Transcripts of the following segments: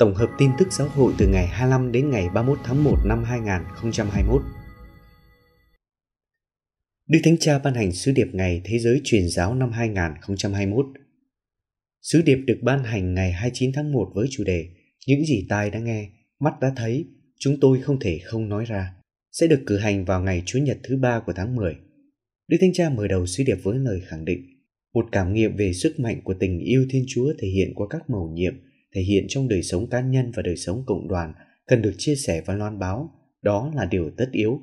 Tổng hợp tin tức giáo hội từ ngày 25 đến ngày 31 tháng 1 năm 2021. Đức Thánh Cha ban hành sứ điệp Ngày Thế giới Truyền giáo năm 2021. Sứ điệp được ban hành ngày 29 tháng 1 với chủ đề Những gì tai đã nghe, mắt đã thấy, chúng tôi không thể không nói ra sẽ được cử hành vào ngày Chủ nhật thứ ba của tháng 10. Đức Thánh Cha mở đầu sứ điệp với lời khẳng định một cảm nghiệm về sức mạnh của tình yêu Thiên Chúa thể hiện qua các mầu nhiệm thể hiện trong đời sống cá nhân và đời sống cộng đoàn cần được chia sẻ và loan báo đó là điều tất yếu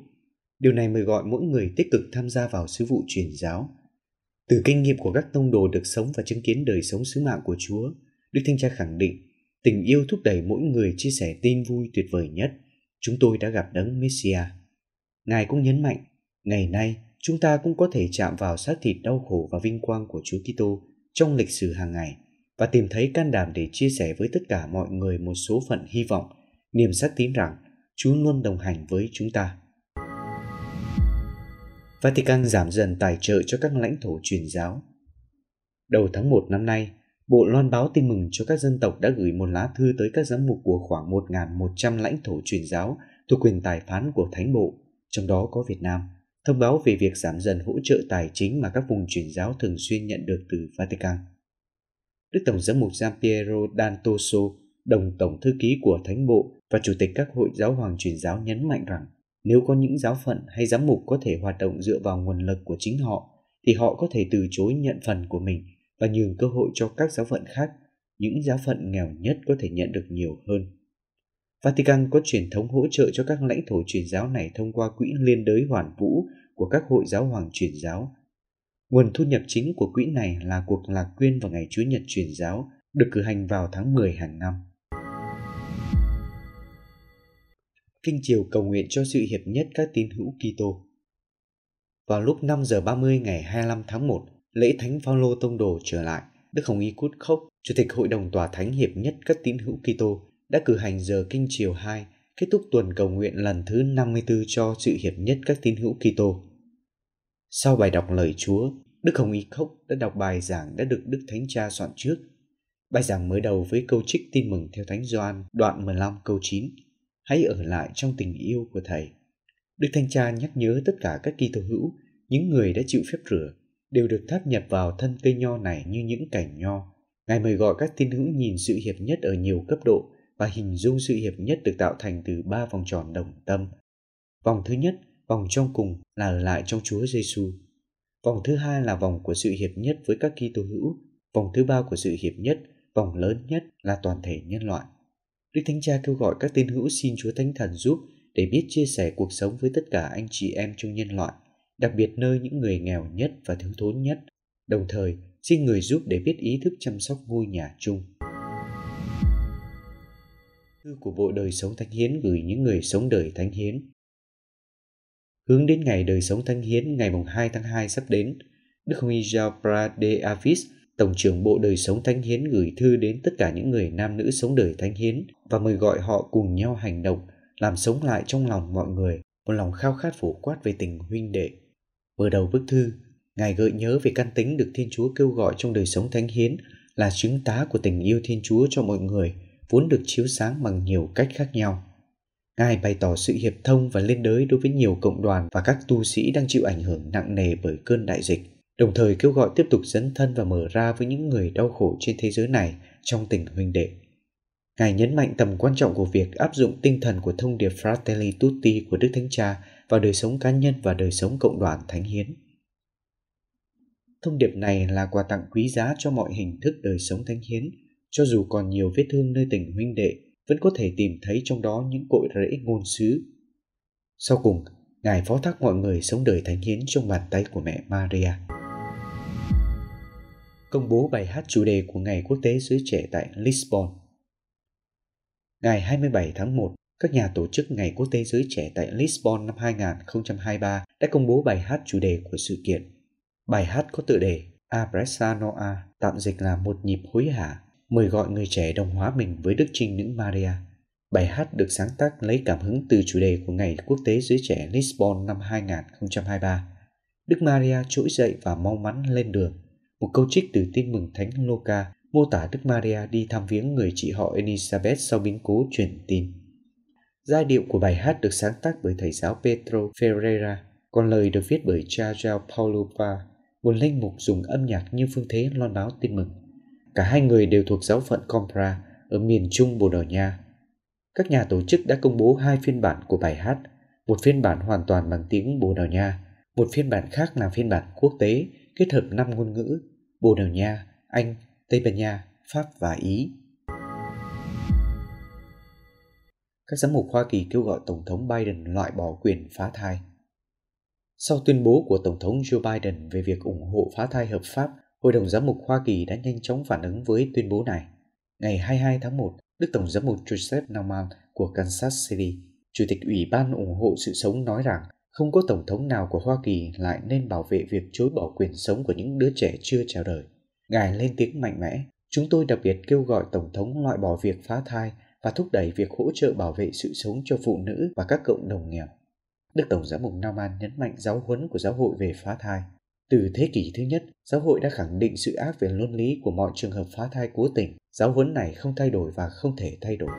điều này mời gọi mỗi người tích cực tham gia vào sứ vụ truyền giáo từ kinh nghiệm của các tông đồ được sống và chứng kiến đời sống sứ mạng của chúa đức thanh cha khẳng định tình yêu thúc đẩy mỗi người chia sẻ tin vui tuyệt vời nhất chúng tôi đã gặp đấng messia ngài cũng nhấn mạnh ngày nay chúng ta cũng có thể chạm vào xác thịt đau khổ và vinh quang của chúa kitô trong lịch sử hàng ngày và tìm thấy can đảm để chia sẻ với tất cả mọi người một số phận hy vọng, niềm xác tín rằng Chúa luôn đồng hành với chúng ta. Vatican giảm dần tài trợ cho các lãnh thổ truyền giáo. Đầu tháng 1 năm nay, Bộ loan báo tin mừng cho các dân tộc đã gửi một lá thư tới các giám mục của khoảng 1.100 lãnh thổ truyền giáo thuộc quyền tài phán của Thánh Bộ, trong đó có Việt Nam, thông báo về việc giảm dần hỗ trợ tài chính mà các vùng truyền giáo thường xuyên nhận được từ Vatican. Đức Tổng giám mục Giampiero Dantoso, đồng tổng thư ký của Thánh Bộ và Chủ tịch các hội giáo hoàng truyền giáo nhấn mạnh rằng nếu có những giáo phận hay giám mục có thể hoạt động dựa vào nguồn lực của chính họ, thì họ có thể từ chối nhận phần của mình và nhường cơ hội cho các giáo phận khác, những giáo phận nghèo nhất có thể nhận được nhiều hơn. Vatican có truyền thống hỗ trợ cho các lãnh thổ truyền giáo này thông qua quỹ liên đới hoàn vũ của các hội giáo hoàng truyền giáo Nguồn thu nhập chính của quỹ này là cuộc lạc quyên vào ngày Chúa Nhật truyền giáo được cử hành vào tháng 10 hàng năm. Kinh chiều cầu nguyện cho sự hiệp nhất các tín hữu Kitô. Vào lúc 5 giờ 30 ngày 25 tháng 1, lễ Thánh Phaolô tông đồ trở lại, Đức Hồng Y Cút Khốc, Chủ tịch Hội đồng Tòa Thánh Hiệp nhất các tín hữu Kitô, đã cử hành giờ kinh chiều 2, kết thúc tuần cầu nguyện lần thứ 54 cho sự hiệp nhất các tín hữu Kitô. Sau bài đọc lời Chúa, Đức Hồng Y Khốc đã đọc bài giảng đã được Đức Thánh Cha soạn trước. Bài giảng mới đầu với câu trích tin mừng theo Thánh Gioan, đoạn 15 câu 9. Hãy ở lại trong tình yêu của Thầy. Đức Thánh Cha nhắc nhớ tất cả các kỳ tô hữu, những người đã chịu phép rửa, đều được tháp nhập vào thân cây nho này như những cảnh nho. Ngài mời gọi các tín hữu nhìn sự hiệp nhất ở nhiều cấp độ và hình dung sự hiệp nhất được tạo thành từ ba vòng tròn đồng tâm. Vòng thứ nhất Vòng trong cùng là ở lại trong Chúa Giêsu. Vòng thứ hai là vòng của sự hiệp nhất với các Kitô hữu. Vòng thứ ba của sự hiệp nhất, vòng lớn nhất là toàn thể nhân loại. Đức Thánh Cha kêu gọi các tín hữu xin Chúa Thánh Thần giúp để biết chia sẻ cuộc sống với tất cả anh chị em trong nhân loại, đặc biệt nơi những người nghèo nhất và thiếu thốn nhất. Đồng thời, xin người giúp để biết ý thức chăm sóc ngôi nhà chung. Thư của bộ đời sống thánh hiến gửi những người sống đời thánh hiến Hướng đến ngày đời sống thánh hiến ngày mùng 2 tháng 2 sắp đến, Đức Miguel avis Tổng trưởng Bộ Đời Sống Thánh Hiến gửi thư đến tất cả những người nam nữ sống đời thánh hiến và mời gọi họ cùng nhau hành động, làm sống lại trong lòng mọi người một lòng khao khát phổ quát về tình huynh đệ. Mở đầu bức thư, Ngài gợi nhớ về căn tính được Thiên Chúa kêu gọi trong đời sống thánh hiến là chứng tá của tình yêu Thiên Chúa cho mọi người, vốn được chiếu sáng bằng nhiều cách khác nhau. Ngài bày tỏ sự hiệp thông và liên đới đối với nhiều cộng đoàn và các tu sĩ đang chịu ảnh hưởng nặng nề bởi cơn đại dịch, đồng thời kêu gọi tiếp tục dấn thân và mở ra với những người đau khổ trên thế giới này trong tình huynh đệ. Ngài nhấn mạnh tầm quan trọng của việc áp dụng tinh thần của thông điệp Fratelli Tutti của Đức Thánh Cha vào đời sống cá nhân và đời sống cộng đoàn thánh hiến. Thông điệp này là quà tặng quý giá cho mọi hình thức đời sống thánh hiến, cho dù còn nhiều vết thương nơi tình huynh đệ vẫn có thể tìm thấy trong đó những cội rễ ngôn sứ. Sau cùng, Ngài phó thác mọi người sống đời thánh hiến trong bàn tay của mẹ Maria. Công bố bài hát chủ đề của Ngày Quốc tế Giới Trẻ tại Lisbon Ngày 27 tháng 1, các nhà tổ chức Ngày Quốc tế Giới Trẻ tại Lisbon năm 2023 đã công bố bài hát chủ đề của sự kiện. Bài hát có tựa đề Abressa Noa, tạm dịch là một nhịp hối hả mời gọi người trẻ đồng hóa mình với đức trinh nữ Maria. Bài hát được sáng tác lấy cảm hứng từ chủ đề của Ngày Quốc tế Giới Trẻ Lisbon năm 2023. Đức Maria trỗi dậy và mong mắn lên đường. Một câu trích từ tin mừng Thánh Luca mô tả Đức Maria đi thăm viếng người chị họ Elizabeth sau biến cố truyền tin. Giai điệu của bài hát được sáng tác bởi thầy giáo Pedro Ferreira, còn lời được viết bởi cha João Paulo Va, một linh mục dùng âm nhạc như phương thế loan báo tin mừng. Cả hai người đều thuộc giáo phận Compra ở miền trung Bồ Đào Nha. Các nhà tổ chức đã công bố hai phiên bản của bài hát, một phiên bản hoàn toàn bằng tiếng Bồ Đào Nha, một phiên bản khác là phiên bản quốc tế kết hợp năm ngôn ngữ Bồ Đào Nha, Anh, Tây Ban Nha, Pháp và Ý. Các giám mục Hoa Kỳ kêu gọi Tổng thống Biden loại bỏ quyền phá thai. Sau tuyên bố của Tổng thống Joe Biden về việc ủng hộ phá thai hợp pháp Hội đồng Giám mục Hoa Kỳ đã nhanh chóng phản ứng với tuyên bố này. Ngày 22 tháng 1, Đức Tổng giám mục Joseph Naumann của Kansas City, Chủ tịch Ủy ban ủng hộ sự sống nói rằng không có Tổng thống nào của Hoa Kỳ lại nên bảo vệ việc chối bỏ quyền sống của những đứa trẻ chưa chào đời. Ngài lên tiếng mạnh mẽ, chúng tôi đặc biệt kêu gọi Tổng thống loại bỏ việc phá thai và thúc đẩy việc hỗ trợ bảo vệ sự sống cho phụ nữ và các cộng đồng nghèo. Đức Tổng giám mục Naumann nhấn mạnh giáo huấn của giáo hội về phá thai – từ thế kỷ thứ nhất, giáo hội đã khẳng định sự ác về luân lý của mọi trường hợp phá thai cố tình. Giáo huấn này không thay đổi và không thể thay đổi.